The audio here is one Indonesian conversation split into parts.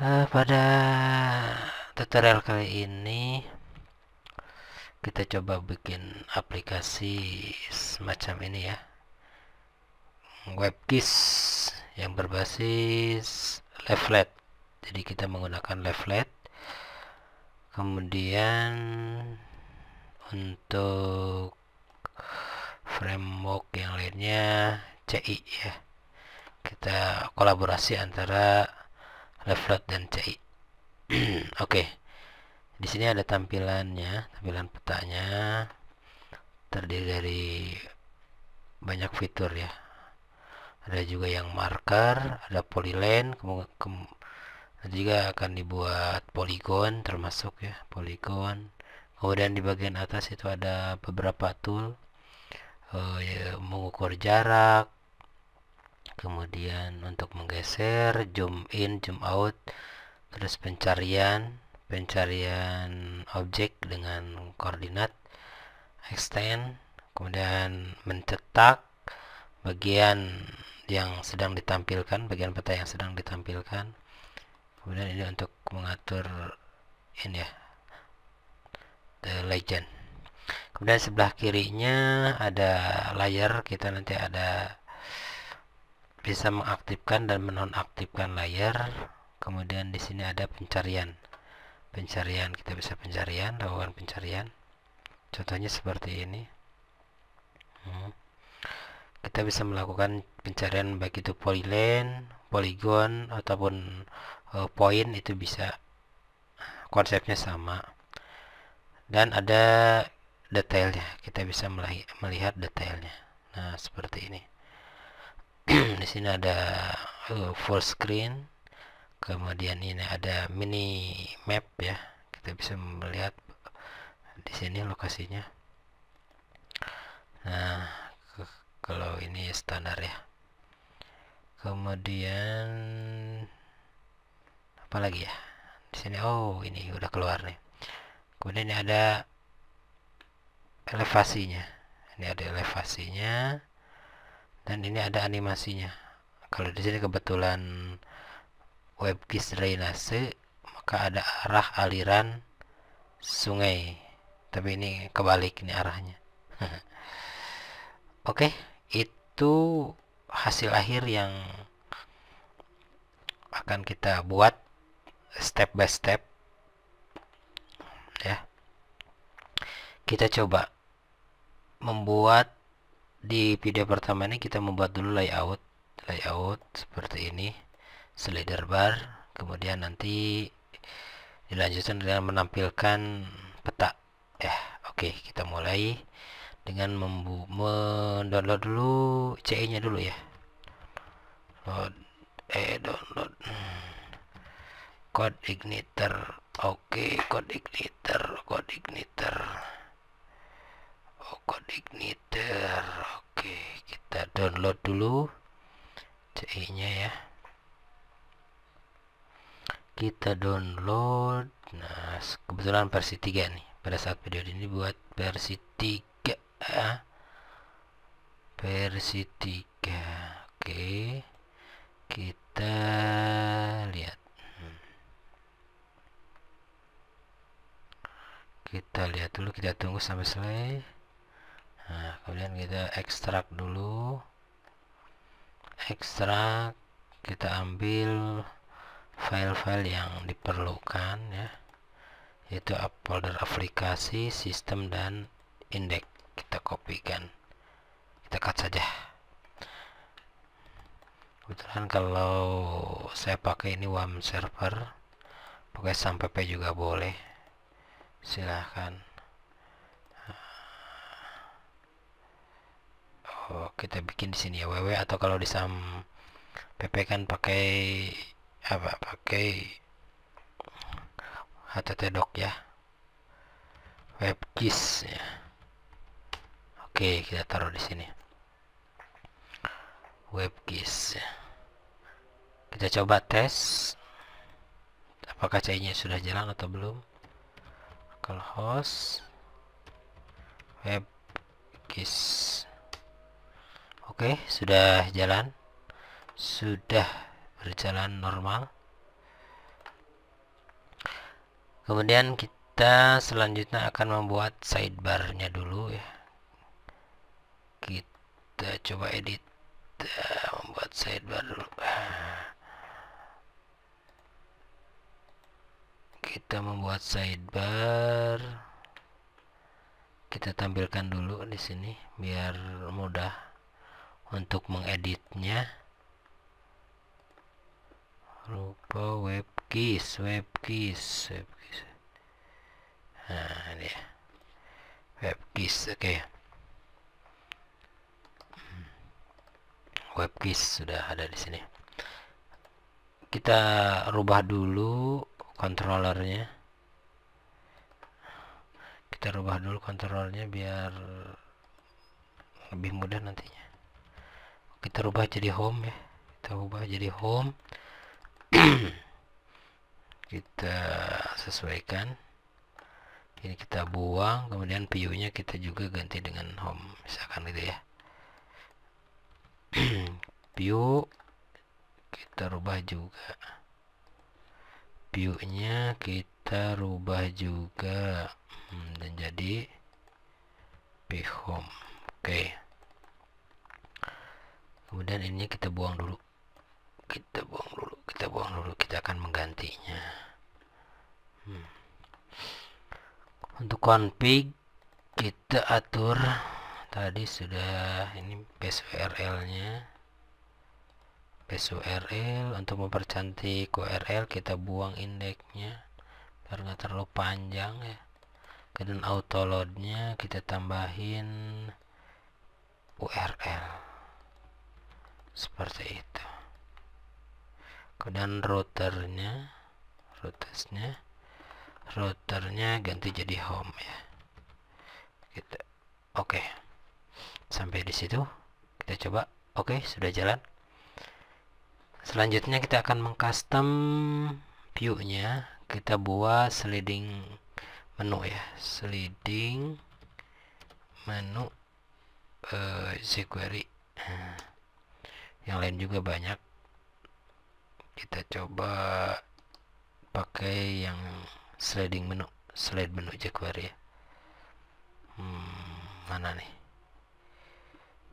uh, pada tutorial kali ini kita coba bikin aplikasi semacam ini ya webkiss yang berbasis leaflet jadi kita menggunakan leaflet kemudian untuk framework yang lainnya CI ya kita kolaborasi antara Leflot dan CI. Oke. Okay. Di sini ada tampilannya, tampilan petanya terdiri dari banyak fitur ya. Ada juga yang marker, ada polyline, kemudian juga akan dibuat poligon termasuk ya, poligon. Kemudian di bagian atas itu ada beberapa tool e, mengukur jarak, kemudian untuk menggeser zoom in zoom out terus pencarian pencarian objek dengan koordinat extend kemudian mencetak bagian yang sedang ditampilkan bagian peta yang sedang ditampilkan kemudian ini untuk mengatur ini ya the legend kemudian sebelah kirinya ada layer kita nanti ada bisa mengaktifkan dan menonaktifkan layar kemudian di sini ada pencarian pencarian kita bisa pencarian lakukan pencarian contohnya seperti ini hmm. kita bisa melakukan pencarian baik itu polyline polygon ataupun uh, point itu bisa konsepnya sama dan ada detailnya kita bisa melihat detailnya nah seperti ini sini ada uh, full screen kemudian ini ada mini map ya kita bisa melihat di sini lokasinya nah kalau ini standar ya kemudian apa lagi ya di sini oh ini udah keluar nih kemudian ini ada elevasinya ini ada elevasinya dan ini ada animasinya kalau di sini kebetulan web drainase maka ada arah aliran sungai tapi ini kebalik ini arahnya oke okay, itu hasil akhir yang akan kita buat step by step ya kita coba membuat di video pertama ini kita membuat dulu layout layout seperti ini slider bar kemudian nanti dilanjutkan dengan menampilkan peta ya oke okay, kita mulai dengan mendownload dulu CE nya dulu ya load eh download code igniter oke okay, code igniter code igniter oh code igniter oke okay, kita download dulu e nya ya kita download nah kebetulan versi 3 nih pada saat video ini buat versi 3 ya. versi 3 oke kita lihat hmm. kita lihat dulu kita tunggu sampai selesai nah kemudian kita ekstrak dulu ekstrak kita ambil file-file yang diperlukan ya yaitu folder aplikasi sistem dan indeks kita kopikan kita cut saja kebetulan kalau saya pakai ini WAM server pakai p juga boleh silahkan oh, kita bikin di sini ya ww e, atau kalau di sam pp kan pakai apa pakai http doc ya webgis ya oke kita taruh di sini webgis ya. kita coba tes apakah CI sudah jalan atau belum localhost webgis Oke, sudah jalan. Sudah berjalan normal. Kemudian kita selanjutnya akan membuat sidebar-nya dulu ya. Kita coba edit eh, membuat sidebar dulu. Kita membuat sidebar. Kita tampilkan dulu di sini biar mudah untuk mengeditnya rupa webkis webkis webkis nah webkis oke okay. webkis sudah ada di sini kita rubah dulu kontrolernya kita rubah dulu kontrolernya biar lebih mudah nantinya kita rubah jadi home ya kita rubah jadi home kita sesuaikan ini kita buang kemudian view nya kita juga ganti dengan home misalkan gitu ya view kita rubah juga view nya kita rubah juga hmm, dan jadi home oke okay kemudian ini kita buang dulu kita buang dulu kita buang dulu kita akan menggantinya hmm. untuk config kita atur tadi sudah ini base URL nya base URL untuk mempercantik URL kita buang indeksnya biar nggak terlalu panjang ya kemudian auto nya kita tambahin URL seperti itu kemudian routernya routersnya routernya ganti jadi home ya kita oke okay. sampai di situ kita coba oke okay, sudah jalan selanjutnya kita akan mengcustom view nya kita buat sliding menu ya sliding menu uh, jQuery yang lain juga banyak kita coba pakai yang sliding menu slide menu jQuery ya hmm, mana nih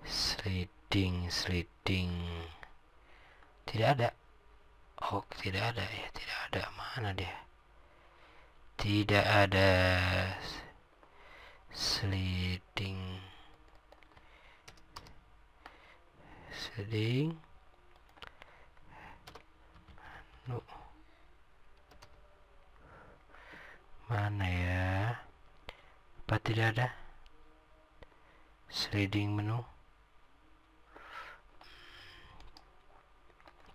sliding sliding tidak ada oh tidak ada ya tidak ada mana dia tidak ada sliding sering anu mana ya apa tidak ada sliding menu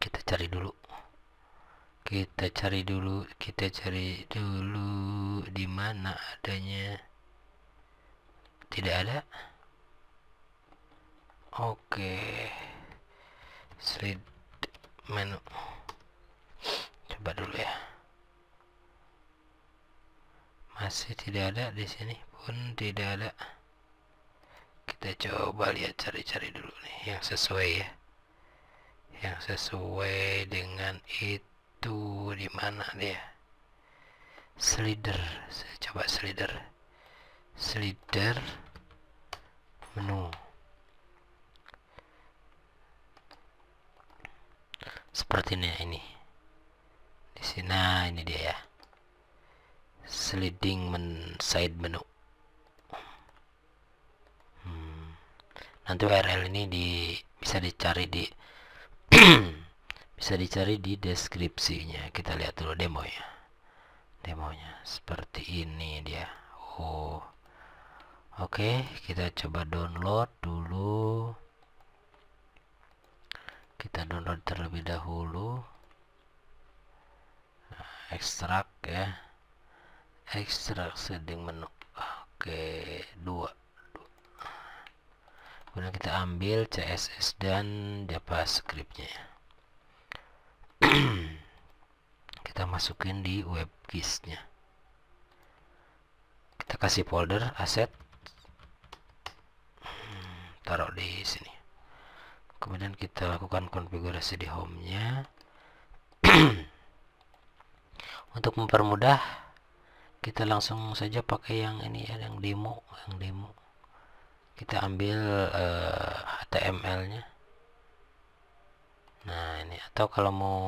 kita cari dulu kita cari dulu kita cari dulu di mana adanya tidak ada oke okay slide menu coba dulu ya masih tidak ada di sini pun tidak ada kita coba lihat cari-cari dulu nih yang sesuai ya yang sesuai dengan itu di mana dia slider saya coba slider slider menu seperti ini ini di sini nah ini dia ya sliding men side menu hmm. nanti URL ini di bisa dicari di bisa dicari di deskripsinya kita lihat dulu demo ya demonya seperti ini dia oh oke okay, kita coba download dulu kita download terlebih dahulu ekstrak ya ekstrak setting menu oke dua kemudian kita ambil CSS dan JavaScriptnya kita masukin di webkisnya kita kasih folder aset hmm, taruh di sini kemudian kita lakukan konfigurasi di home-nya untuk mempermudah kita langsung saja pakai yang ini ya yang demo yang demo kita ambil uh, eh, HTML nya nah ini atau kalau mau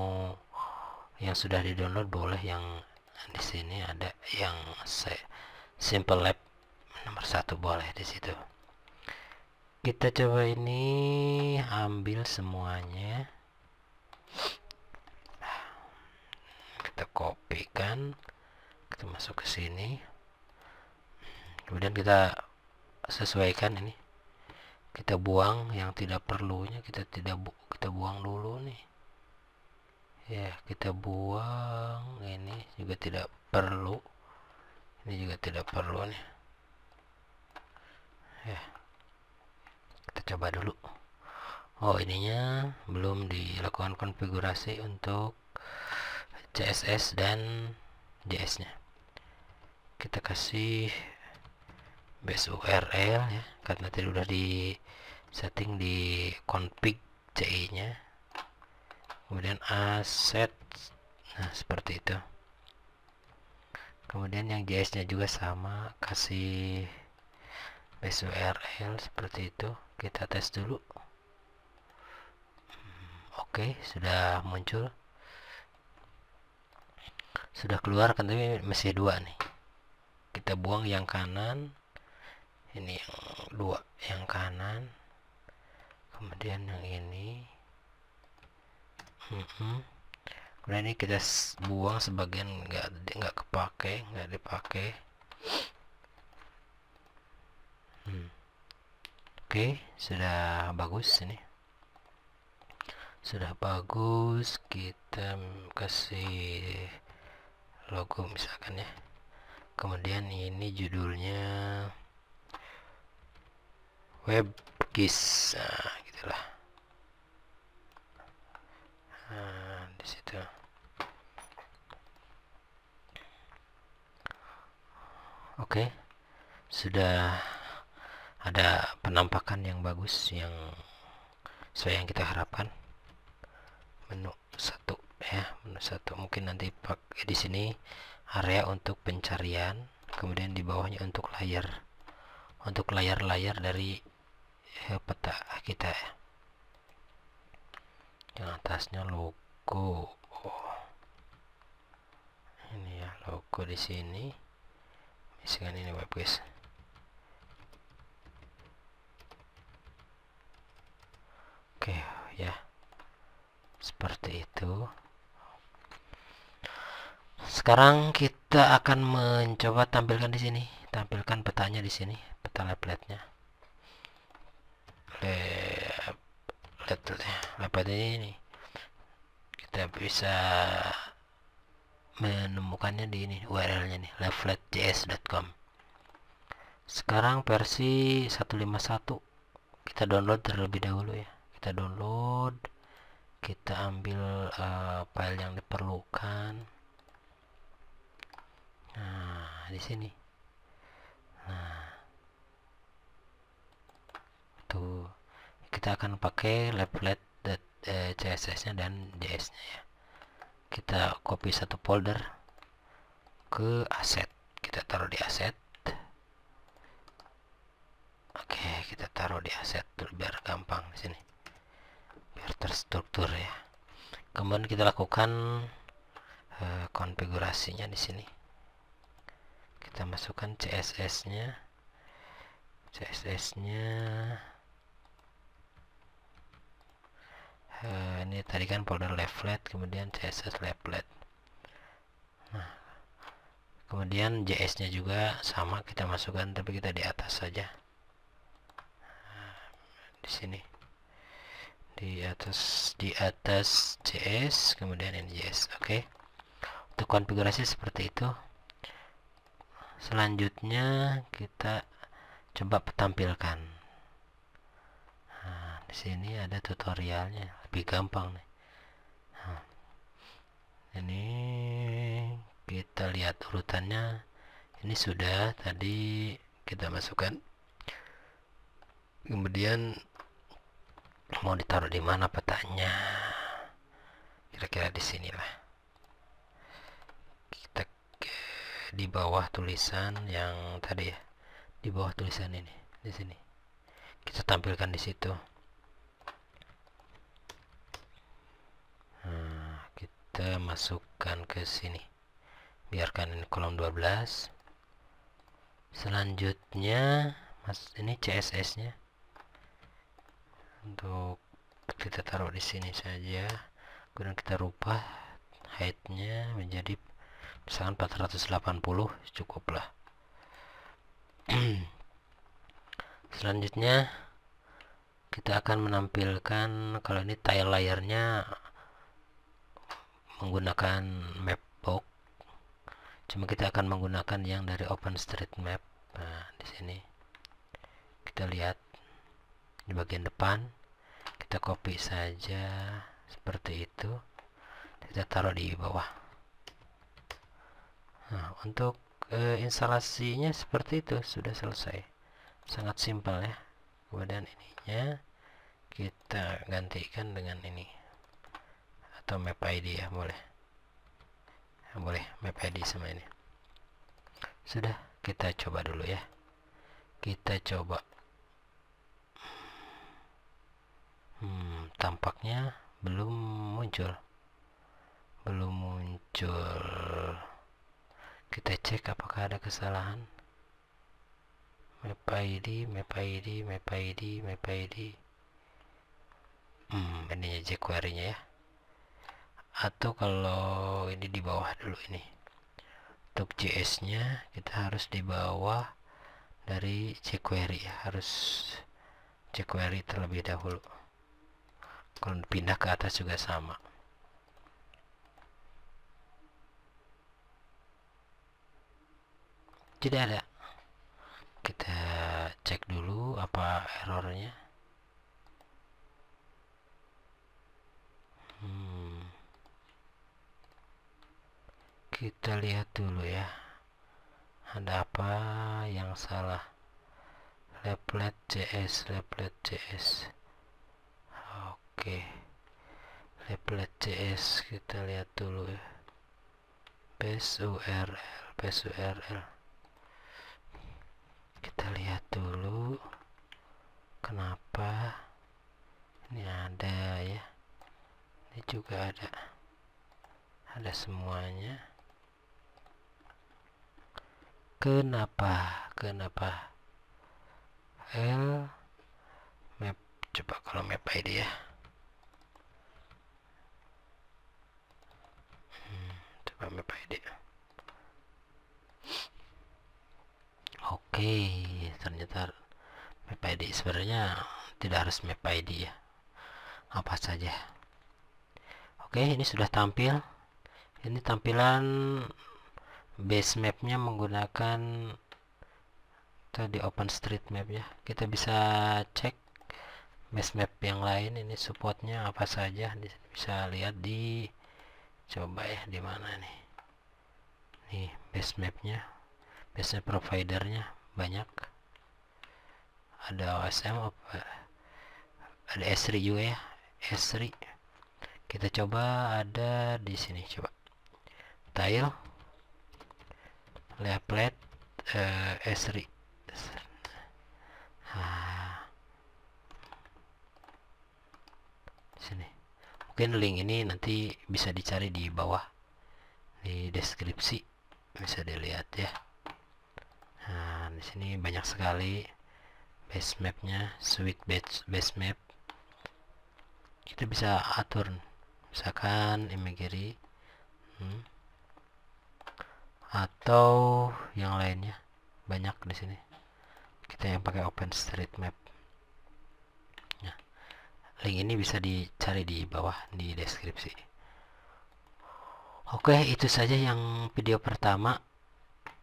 yang sudah di download boleh yang di sini ada yang simple lab nomor satu boleh di situ kita coba ini ambil semuanya kita copy kan kita masuk ke sini kemudian kita sesuaikan ini kita buang yang tidak perlunya kita tidak bu kita buang dulu nih ya kita buang ini juga tidak perlu ini juga tidak perlu nih coba dulu oh ininya belum dilakukan konfigurasi untuk CSS dan JS nya kita kasih base URL ya karena tadi udah di setting di config CI nya kemudian aset nah seperti itu kemudian yang JS nya juga sama kasih base URL seperti itu kita tes dulu hmm, oke sudah muncul sudah keluar kan tapi masih dua nih kita buang yang kanan ini yang dua yang kanan kemudian yang ini mm kemudian ini kita buang sebagian nggak nggak kepake nggak dipakai hmm. Oke, sudah bagus ini. Sudah bagus, kita kasih logo misalkan ya. Kemudian ini judulnya web Nah, gitulah. Nah, di situ. Oke. Sudah ada penampakan yang bagus yang sesuai yang kita harapkan menu satu ya menu satu mungkin nanti pakai eh, di sini area untuk pencarian kemudian di bawahnya untuk layar untuk layar-layar dari ya, peta kita ya yang atasnya logo oh. ini ya logo di sini misalkan ini web guys ya seperti itu sekarang kita akan mencoba tampilkan di sini tampilkan petanya di sini peta lepletnya lepet lepet ini kita bisa menemukannya di ini URL-nya nih leveletjs.com sekarang versi 151 kita download terlebih dahulu ya kita download kita ambil uh, file yang diperlukan nah di sini nah tuh kita akan pakai lablet eh, css nya dan js nya ya kita copy satu folder ke aset kita taruh di aset oke kita taruh di aset biar gampang di sini biar terstruktur ya kemudian kita lakukan uh, konfigurasinya di sini kita masukkan CSS nya CSS nya uh, eh, ini tadi kan folder leaflet kemudian CSS leaflet nah kemudian JS nya juga sama kita masukkan tapi kita di atas saja nah, di sini di atas di atas CS kemudian NJS oke okay. untuk konfigurasi seperti itu selanjutnya kita coba tampilkan nah, di sini ada tutorialnya lebih gampang nih nah, ini kita lihat urutannya ini sudah tadi kita masukkan kemudian mau ditaruh di mana petanya kira-kira di sinilah kita ke, di bawah tulisan yang tadi ya di bawah tulisan ini di sini kita tampilkan di situ hmm, kita masukkan ke sini biarkan ini kolom 12 selanjutnya mas ini CSS nya untuk kita taruh di sini saja kemudian kita rubah heightnya menjadi misalkan 480 cukuplah selanjutnya kita akan menampilkan kalau ini tile layarnya menggunakan mapbox cuma kita akan menggunakan yang dari OpenStreetMap nah di sini kita lihat di bagian depan kita copy saja seperti itu kita taruh di bawah nah untuk e, instalasinya seperti itu sudah selesai sangat simpel ya kemudian ininya kita gantikan dengan ini atau map ID ya boleh ya, boleh map ID sama ini sudah kita coba dulu ya kita coba Hmm, tampaknya belum muncul. Belum muncul. Kita cek apakah ada kesalahan. Map ID, map ID, map ID, map ID. Hmm, ini jQuery-nya ya. Atau kalau ini di bawah dulu ini. Untuk JS-nya kita harus di bawah dari jQuery ya, harus jQuery terlebih dahulu kalau pindah ke atas juga sama Jadi ada kita cek dulu apa errornya hmm. kita lihat dulu ya ada apa yang salah leplet cs leplet cs oke replet cs kita lihat dulu ya base url base url kita lihat dulu kenapa ini ada ya ini juga ada ada semuanya kenapa kenapa L map coba kalau map ID ya sebenarnya tidak harus map ID ya apa saja oke ini sudah tampil ini tampilan base mapnya menggunakan tadi Open Street Map ya kita bisa cek base map yang lain ini supportnya apa saja bisa lihat di coba ya di mana nih nih base mapnya base map providernya banyak ada OSM apa ada S3 juga ya S3 kita coba ada di sini coba tile Leaflet uh, Esri 3 sini mungkin link ini nanti bisa dicari di bawah di deskripsi bisa dilihat ya nah di sini banyak sekali base mapnya sweet base, base map kita bisa atur misalkan imagery, hmm. atau yang lainnya banyak di sini kita yang pakai open street map nah, link ini bisa dicari di bawah di deskripsi oke itu saja yang video pertama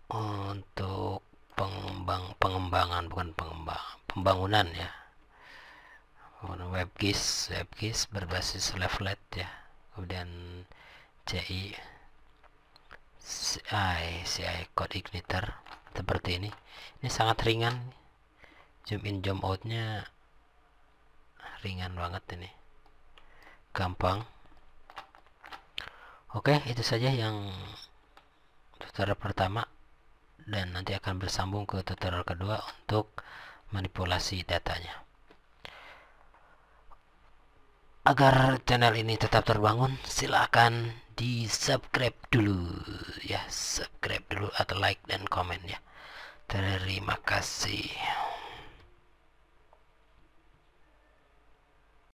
eh, untuk pengembang pengembangan bukan pengembang pembangunan ya WebGIS WebGIS berbasis leaflet ya kemudian CI CI CI code igniter seperti ini ini sangat ringan zoom in zoom outnya ringan banget ini gampang oke itu saja yang tutorial pertama dan nanti akan bersambung ke tutorial kedua untuk manipulasi datanya. Agar channel ini tetap terbangun, silahkan di subscribe dulu ya, subscribe dulu atau like dan komen ya. Terima kasih.